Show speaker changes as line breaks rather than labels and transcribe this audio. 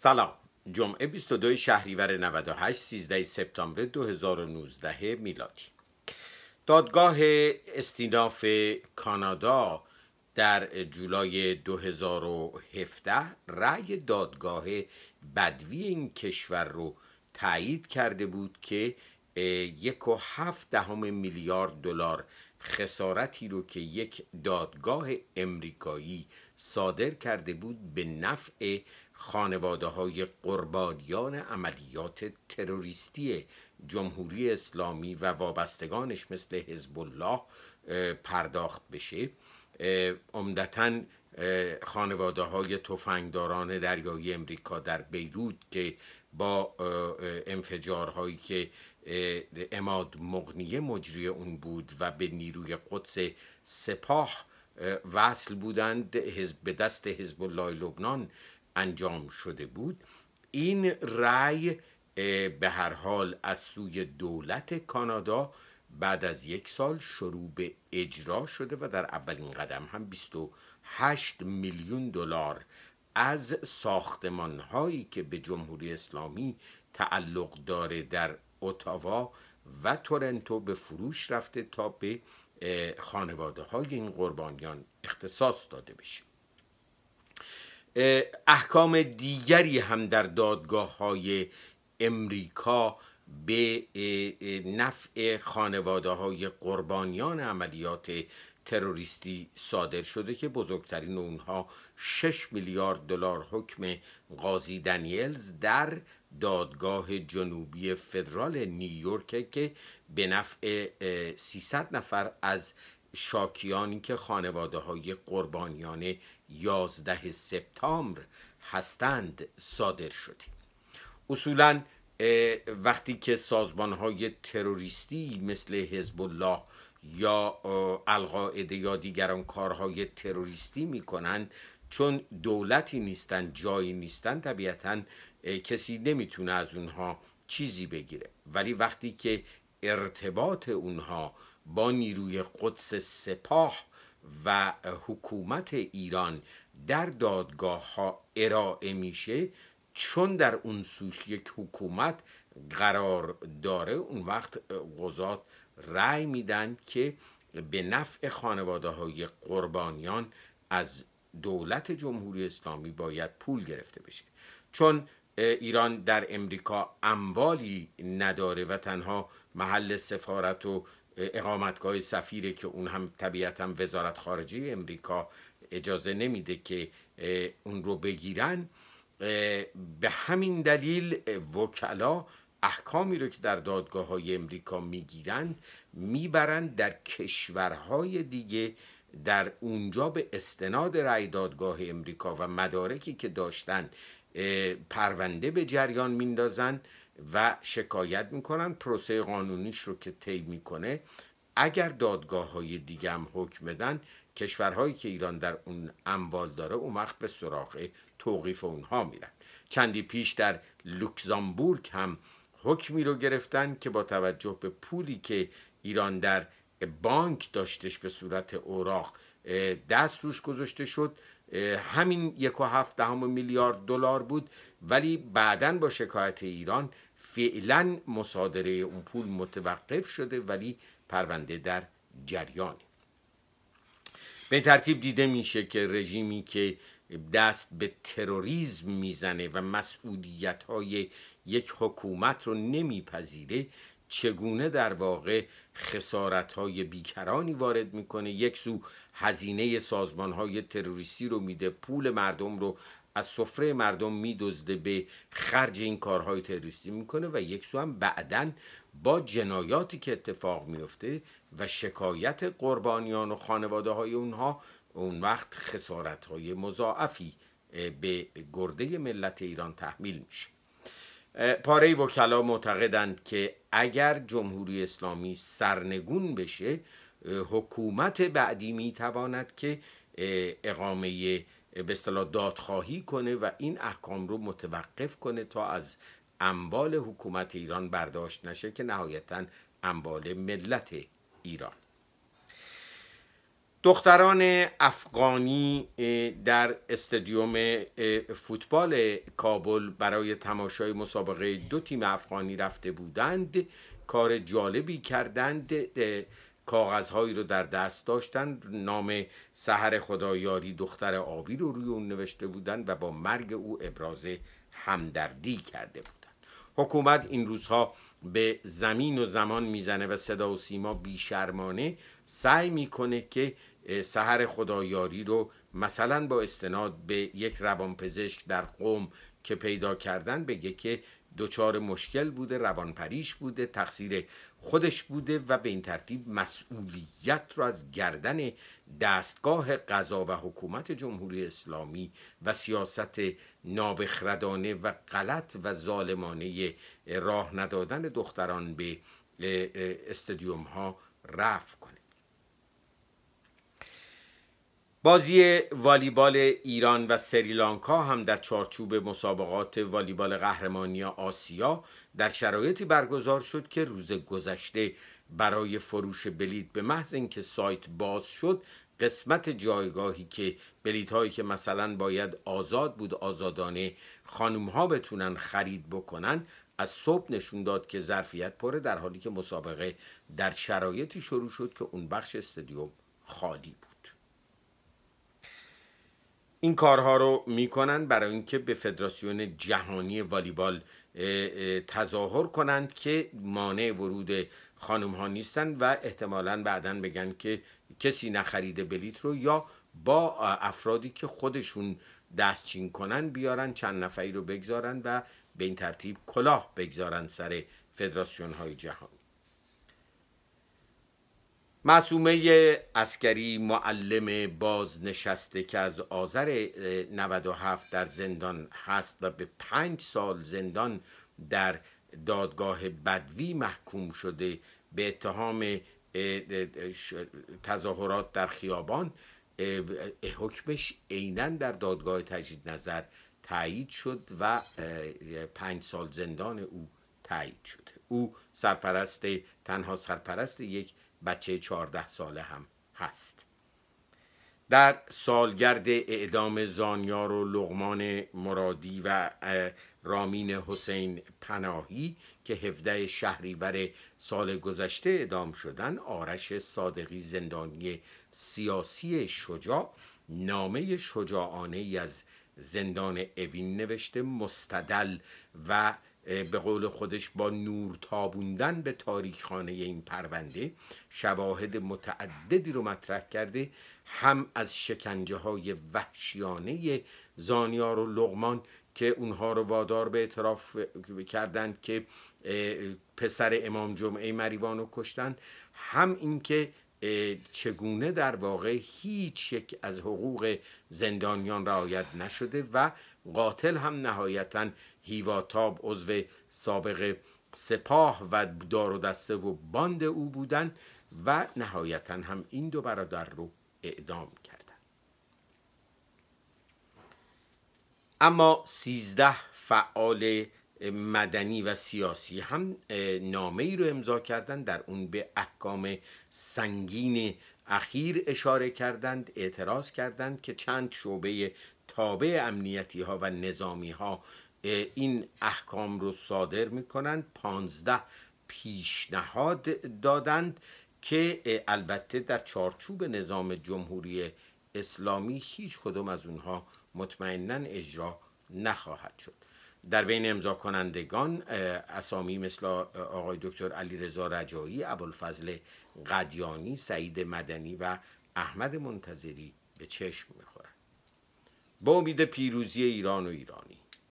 سلام جمعه 22 شهریور 98 13 سپتامبر 2019 میلادی دادگاه استیناف کانادا در جولای 2017 رأی دادگاه بدوی این کشور رو تایید کرده بود که یک و هفت دهم میلیارد دلار خسارتی رو که یک دادگاه امریکایی صادر کرده بود به نفع خانواده های قربانیان عملیات تروریستی جمهوری اسلامی و وابستگانش مثل حزب الله پرداخت بشه عمدتا خانواده های تفنگداران دریایی امریکا در بیروت که با انفجارهایی که اماد مغنیه مجری اون بود و به نیروی قدس سپاه وصل بودند به دست حزب الله لبنان انجام شده بود این رای به هر حال از سوی دولت کانادا بعد از یک سال شروع به اجرا شده و در اولین قدم هم 28 میلیون دلار از ساختمان هایی که به جمهوری اسلامی تعلق داره در اتاوا و تورنتو به فروش رفته تا به خانواده های این قربانیان اختصاص داده بشه احکام دیگری هم در دادگاه های امریکا به نفع خانواده های قربانیان عملیات تروریستی صادر شده که بزرگترین اونها 6 میلیارد دلار حکم قاضی دنیلز در دادگاه جنوبی فدرال نیویورک که به نفع 300 نفر از شاکیانی که خانواده های قربانیان 11 سپتامبر هستند صادر شده اصولا وقتی که سازمان های تروریستی مثل حزب الله یا القاعده یا دیگران کارهای تروریستی میکنند چون دولتی نیستند جایی نیستند طبیعتا کسی نمیتونه از اونها چیزی بگیره ولی وقتی که ارتباط اونها با نیروی قدس سپاه و حکومت ایران در دادگاه ها ارائه میشه چون در اون سوش یک حکومت قرار داره اون وقت قضات رأی میدن که به نفع خانواده های قربانیان از دولت جمهوری اسلامی باید پول گرفته بشه چون ایران در امریکا اموالی نداره و تنها محل سفارت و اقامتگاه سفیره که اون هم طبیعتا وزارت خارجه امریکا اجازه نمیده که اون رو بگیرن به همین دلیل وکلا احکامی رو که در دادگاه های امریکا میگیرند میبرند در کشورهای دیگه در اونجا به استناد رأی دادگاه امریکا و مدارکی که داشتن پرونده به جریان میندازند و شکایت میکنن پروسه قانونیش رو که طی میکنه اگر دادگاه های دیگه هم حکم بدن کشورهایی که ایران در اون اموال داره اون وقت به سراغ توقیف اونها میرن چندی پیش در لوکزامبورگ هم حکمی رو گرفتن که با توجه به پولی که ایران در بانک داشتش به صورت اوراق دست روش گذاشته شد همین یک و هفت دهم میلیارد دلار بود ولی بعدا با شکایت ایران فعلا مصادره اون پول متوقف شده ولی پرونده در جریانه به ترتیب دیده میشه که رژیمی که دست به تروریزم میزنه و مسئولیت های یک حکومت رو نمیپذیره چگونه در واقع خسارت های بیکرانی وارد میکنه یک سو هزینه سازمان های تروریستی رو میده پول مردم رو از سفره مردم میدزده به خرج این کارهای تروریستی میکنه و یک سو هم بعدا با جنایاتی که اتفاق میفته و شکایت قربانیان و خانواده های اونها اون وقت خسارت های مضاعفی به گرده ملت ایران تحمیل میشه پاره وکلا معتقدند که اگر جمهوری اسلامی سرنگون بشه حکومت بعدی میتواند که اقامه به اصطلاح دادخواهی کنه و این احکام رو متوقف کنه تا از اموال حکومت ایران برداشت نشه که نهایتا اموال ملت ایران دختران افغانی در استادیوم فوتبال کابل برای تماشای مسابقه دو تیم افغانی رفته بودند کار جالبی کردند کاغذهایی رو در دست داشتن نام سهر خدایاری دختر آبی رو روی اون نوشته بودن و با مرگ او ابراز همدردی کرده بودن حکومت این روزها به زمین و زمان میزنه و صدا و سیما بیشرمانه سعی میکنه که سهر خدایاری رو مثلا با استناد به یک روانپزشک در قوم که پیدا کردن بگه که دچار مشکل بوده روانپریش بوده تقصیر خودش بوده و به این ترتیب مسئولیت را از گردن دستگاه قضا و حکومت جمهوری اسلامی و سیاست نابخردانه و غلط و ظالمانه راه ندادن دختران به استادیوم ها رفع کنه بازی والیبال ایران و سریلانکا هم در چارچوب مسابقات والیبال قهرمانی آسیا در شرایطی برگزار شد که روز گذشته برای فروش بلیت به محض اینکه سایت باز شد قسمت جایگاهی که بلیت هایی که مثلا باید آزاد بود آزادانه خانم ها بتونن خرید بکنن از صبح نشون داد که ظرفیت پره در حالی که مسابقه در شرایطی شروع شد که اون بخش استادیوم خالی بود این کارها رو میکنن برای اینکه به فدراسیون جهانی والیبال تظاهر کنند که مانع ورود خانم ها نیستن و احتمالا بعدا بگن که کسی نخریده بلیت رو یا با افرادی که خودشون دستچین کنن بیارن چند نفری رو بگذارن و به این ترتیب کلاه بگذارن سر فدراسیون های جهان معصومه اسکری معلم بازنشسته که از آذر 97 در زندان هست و به پنج سال زندان در دادگاه بدوی محکوم شده به اتهام تظاهرات در خیابان حکمش عینا در دادگاه تجدید نظر تایید شد و پنج سال زندان او تایید شده او سرپرست تنها سرپرست یک بچه 14 ساله هم هست در سالگرد اعدام زانیار و لغمان مرادی و رامین حسین پناهی که 17 شهریور سال گذشته اعدام شدن آرش صادقی زندانی سیاسی شجاع نامه شجاعانه ای از زندان اوین نوشته مستدل و به قول خودش با نور تابوندن به خانه این پرونده شواهد متعددی رو مطرح کرده هم از شکنجه های وحشیانه زانیار و لغمان که اونها رو وادار به اعتراف کردند که پسر امام جمعه مریوان رو کشتن هم اینکه چگونه در واقع هیچ یک از حقوق زندانیان رعایت نشده و قاتل هم نهایتا هیواتاب عضو سابق سپاه و دار و دسته و باند او بودند و نهایتا هم این دو برادر رو اعدام کردند اما سیزده فعال مدنی و سیاسی هم نامه ای رو امضا کردند در اون به احکام سنگین اخیر اشاره کردند اعتراض کردند که چند شعبه تابع امنیتی ها و نظامی ها این احکام رو صادر می کنند پانزده پیشنهاد دادند که البته در چارچوب نظام جمهوری اسلامی هیچ کدوم از اونها مطمئنا اجرا نخواهد شد در بین امضا کنندگان اسامی مثل آقای دکتر علی رضا رجایی، ابوالفضل قدیانی، سعید مدنی و احمد منتظری به چشم میخورند. با امید پیروزی ایران و ایرانی